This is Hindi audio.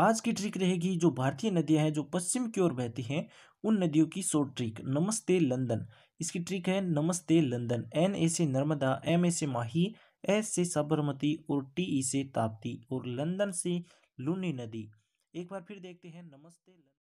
आज की ट्रिक रहेगी जो भारतीय नदियां हैं जो पश्चिम की ओर बहती हैं उन नदियों की शॉर्ट ट्रिक नमस्ते लंदन इसकी ट्रिक है नमस्ते लंदन एन ए से नर्मदा एम ए से माही एस से साबरमती और टी ई से ताप्ती और लंदन से लूनी नदी एक बार फिर देखते हैं नमस्ते